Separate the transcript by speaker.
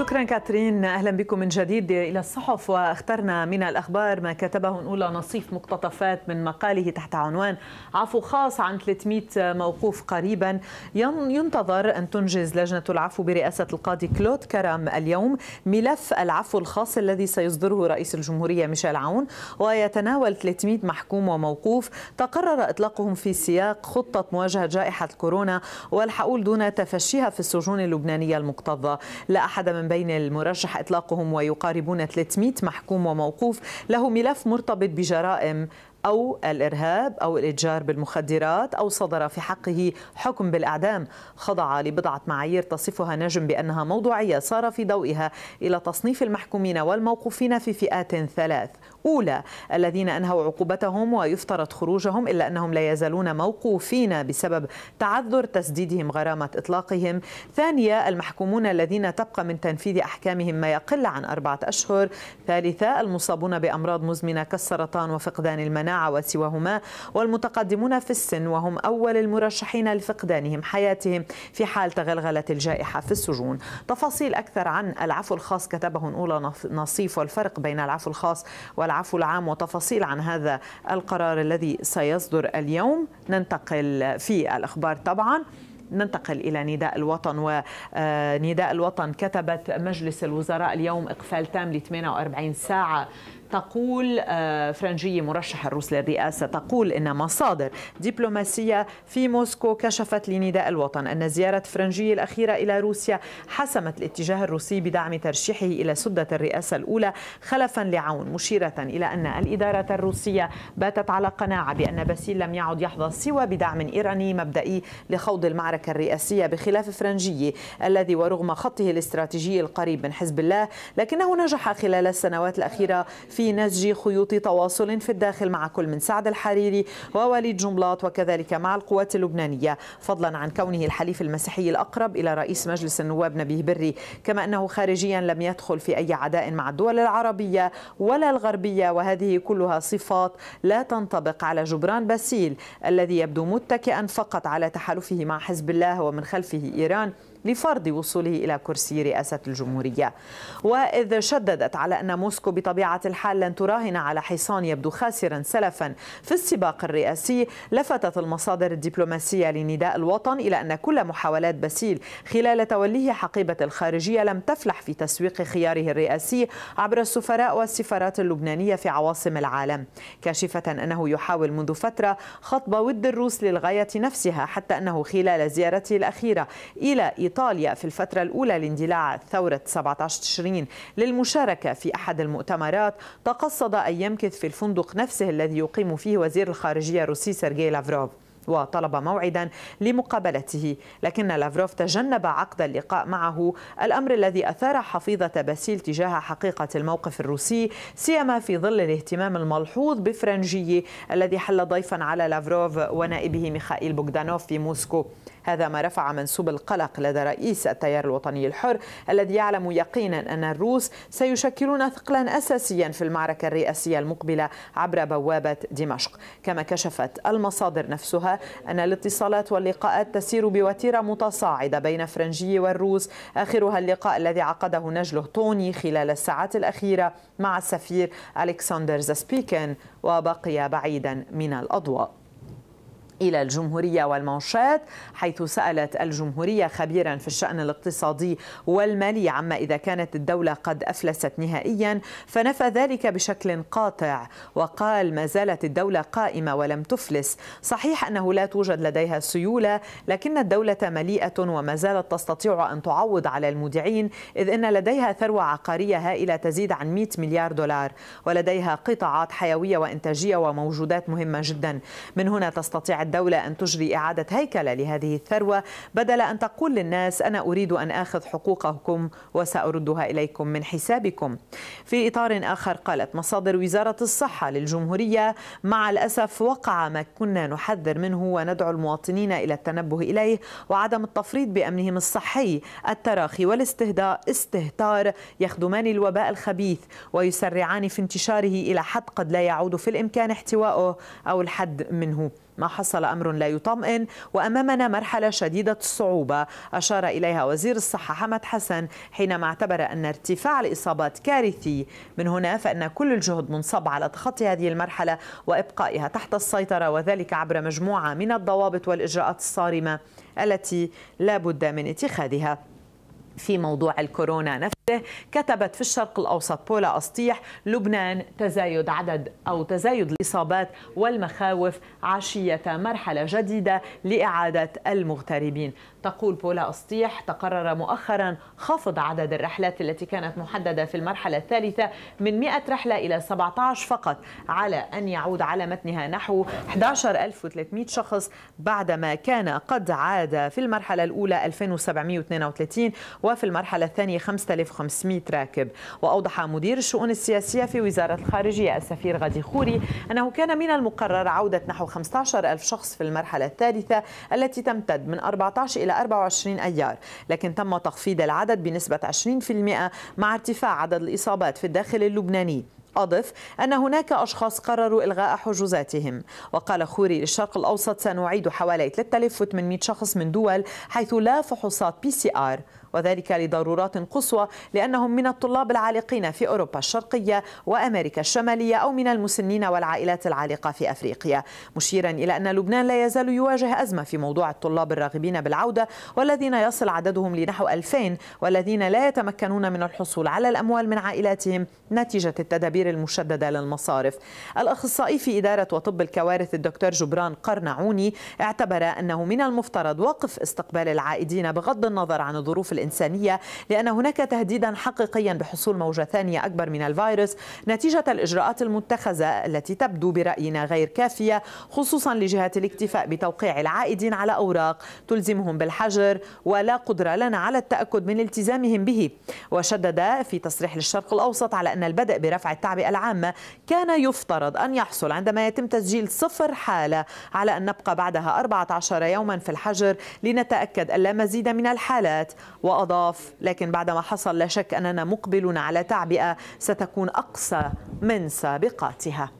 Speaker 1: شكرا كاترين اهلا بكم من جديد الى الصحف واخترنا من الاخبار ما كتبه نقول نصيف مقتطفات من مقاله تحت عنوان عفو خاص عن 300 موقوف قريبا ينتظر ان تنجز لجنه العفو برئاسه القاضي كلود كرم اليوم ملف العفو الخاص الذي سيصدره رئيس الجمهوريه ميشيل عون ويتناول 300 محكوم وموقوف تقرر اطلاقهم في سياق خطه مواجهه جائحه كورونا والحقول دون تفشيها في السجون اللبنانيه المكتظه لا احد من بين المرشح إطلاقهم ويقاربون 300 محكوم وموقوف له ملف مرتبط بجرائم أو الإرهاب أو الإتجار بالمخدرات أو صدر في حقه حكم بالإعدام خضع لبضعة معايير تصفها نجم بأنها موضوعية صار في ضوئها إلى تصنيف المحكومين والموقوفين في فئات ثلاث أولى الذين أنهوا عقوبتهم ويفترض خروجهم إلا أنهم لا يزالون موقوفين بسبب تعذر تسديدهم غرامة إطلاقهم ثانية المحكومون الذين تبقى من تنفيذ أحكامهم ما يقل عن أربعة أشهر ثالثة المصابون بأمراض مزمنة كالسرطان وفقدان المناعة والمناعة وسواهما والمتقدمون في السن وهم أول المرشحين لفقدانهم حياتهم في حال تغلغلت الجائحة في السجون تفاصيل أكثر عن العفو الخاص كتبه أولى نصيف والفرق بين العفو الخاص والعفو العام وتفاصيل عن هذا القرار الذي سيصدر اليوم ننتقل في الأخبار طبعاً ننتقل إلى نداء الوطن ونداء آه، الوطن كتبت مجلس الوزراء اليوم إقفال تام ل 48 ساعة تقول آه، فرنجية مرشح الروس للرئاسة تقول إن مصادر دبلوماسية في موسكو كشفت لنداء الوطن أن زيارة فرنجية الأخيرة إلى روسيا حسمت الاتجاه الروسي بدعم ترشيحه إلى سدة الرئاسة الأولى خلفا لعون مشيرة إلى أن الإدارة الروسية باتت على قناعة بأن باسيل لم يعد يحظى سوى بدعم إيراني مبدئي لخوض المعركة الرئاسية بخلاف فرنجية الذي ورغم خطه الاستراتيجي القريب من حزب الله لكنه نجح خلال السنوات الأخيرة في في نسج خيوط تواصل في الداخل مع كل من سعد الحريري ووليد جملاط وكذلك مع القوات اللبنانية فضلا عن كونه الحليف المسيحي الأقرب إلى رئيس مجلس النواب نبيه بري كما أنه خارجيا لم يدخل في أي عداء مع الدول العربية ولا الغربية وهذه كلها صفات لا تنطبق على جبران باسيل الذي يبدو متكئا فقط على تحالفه مع حزب الله ومن خلفه إيران لفرض وصوله إلى كرسي رئاسة الجمهورية وإذ شددت على أن موسكو بطبيعة الحال لن تراهن على حصان يبدو خاسرا سلفا في السباق الرئاسي لفتت المصادر الدبلوماسية لنداء الوطن إلى أن كل محاولات باسيل خلال توليه حقيبة الخارجية لم تفلح في تسويق خياره الرئاسي عبر السفراء والسفارات اللبنانية في عواصم العالم كاشفة أنه يحاول منذ فترة خطب ود الروس للغاية نفسها حتى أنه خلال زيارته الأخيرة إلى إيطاليا في الفترة الأولى لاندلاع ثورة 17 تشرين للمشاركة في أحد المؤتمرات تقصد أن يمكث في الفندق نفسه الذي يقيم فيه وزير الخارجية الروسي سيرجي لافروف وطلب موعدا لمقابلته لكن لافروف تجنب عقد اللقاء معه الأمر الذي أثار حفيظة باسيل تجاه حقيقة الموقف الروسي سيما في ظل الاهتمام الملحوظ بفرنجية الذي حل ضيفا على لافروف ونائبه ميخائيل بوغدانوف في موسكو هذا ما رفع منسوب القلق لدى رئيس التيار الوطني الحر الذي يعلم يقينا أن الروس سيشكلون ثقلا أساسيا في المعركة الرئاسية المقبلة عبر بوابة دمشق كما كشفت المصادر نفسها أن الاتصالات واللقاءات تسير بوتيرة متصاعدة بين فرنجي والروس آخرها اللقاء الذي عقده نجله توني خلال الساعات الأخيرة مع السفير ألكسندر زاسبيكن وبقي بعيدا من الأضواء إلى الجمهورية والمانشات حيث سألت الجمهورية خبيرا في الشأن الاقتصادي والمالي عما إذا كانت الدولة قد أفلست نهائيا فنفى ذلك بشكل قاطع وقال ما زالت الدولة قائمة ولم تفلس صحيح أنه لا توجد لديها سيولة لكن الدولة مليئة وما زالت تستطيع أن تعوض على المودعين إذ أن لديها ثروة عقارية هائلة تزيد عن 100 مليار دولار ولديها قطاعات حيوية وإنتاجية وموجودات مهمة جدا من هنا تستطيع الدولة أن تجري إعادة هيكلة لهذه الثروة بدل أن تقول للناس أنا أريد أن آخذ حقوقكم وسأردها إليكم من حسابكم في إطار آخر قالت مصادر وزارة الصحة للجمهورية مع الأسف وقع ما كنا نحذر منه وندعو المواطنين إلى التنبه إليه وعدم التفريط بأمنهم الصحي التراخي والاستهداء استهتار يخدمان الوباء الخبيث ويسرعان في انتشاره إلى حد قد لا يعود في الإمكان احتوائه أو الحد منه ما حصل أمر لا يطمئن وأمامنا مرحلة شديدة الصعوبة أشار إليها وزير الصحة حمد حسن حينما اعتبر أن ارتفاع الإصابات كارثي من هنا فإن كل الجهد منصب على تخطي هذه المرحلة وإبقائها تحت السيطرة وذلك عبر مجموعة من الضوابط والإجراءات الصارمة التي لا بد من اتخاذها في موضوع الكورونا نفسه كتبت في الشرق الأوسط بولا أسطيح لبنان تزايد عدد أو تزايد الإصابات والمخاوف عشية مرحلة جديدة لإعادة المغتربين تقول بولا أسطيح تقرر مؤخرا خفض عدد الرحلات التي كانت محددة في المرحلة الثالثة من 100 رحلة إلى 17 فقط على أن يعود على متنها نحو 11300 شخص بعدما كان قد عاد في المرحلة الأولى 2732 وفي المرحلة الثانية 5500 راكب وأوضح مدير الشؤون السياسية في وزارة الخارجية السفير غادي خوري أنه كان من المقرر عودة نحو 15000 شخص في المرحلة الثالثة التي تمتد من 14 إلى إلى 24 أيار لكن تم تخفيض العدد بنسبة 20% مع ارتفاع عدد الإصابات في الداخل اللبناني أضف أن هناك أشخاص قرروا إلغاء حجوزاتهم وقال خوري للشرق الأوسط سنعيد حوالي 3800 شخص من دول حيث لا فحوصات بي سي آر وذلك لضرورات قصوى لأنهم من الطلاب العالقين في أوروبا الشرقية وأمريكا الشمالية أو من المسنين والعائلات العالقة في أفريقيا مشيرا إلى أن لبنان لا يزال يواجه أزمة في موضوع الطلاب الراغبين بالعودة والذين يصل عددهم لنحو 2000 والذين لا يتمكنون من الحصول على الأموال من عائلاتهم نتيجة التدابير المشددة للمصارف الأخصائي في إدارة وطب الكوارث الدكتور جبران قرنعوني اعتبر أنه من المفترض وقف استقبال العائدين بغض النظر عن الظروف الإنسانية لأن هناك تهديدا حقيقيا بحصول موجة ثانية أكبر من الفيروس نتيجة الإجراءات المتخذة التي تبدو برأينا غير كافية خصوصا لجهات الاكتفاء بتوقيع العائدين على أوراق تلزمهم بالحجر ولا قدرة لنا على التأكد من التزامهم به وشدد في تصريح للشرق الأوسط على أن البدء برفع التعبئة العامة كان يفترض أن يحصل عندما يتم تسجيل صفر حالة على أن نبقى بعدها 14 يوما في الحجر لنتأكد ألا مزيد من الحالات وأضاف لكن بعدما حصل لا شك أننا مقبلون على تعبئة ستكون أقصى من سابقاتها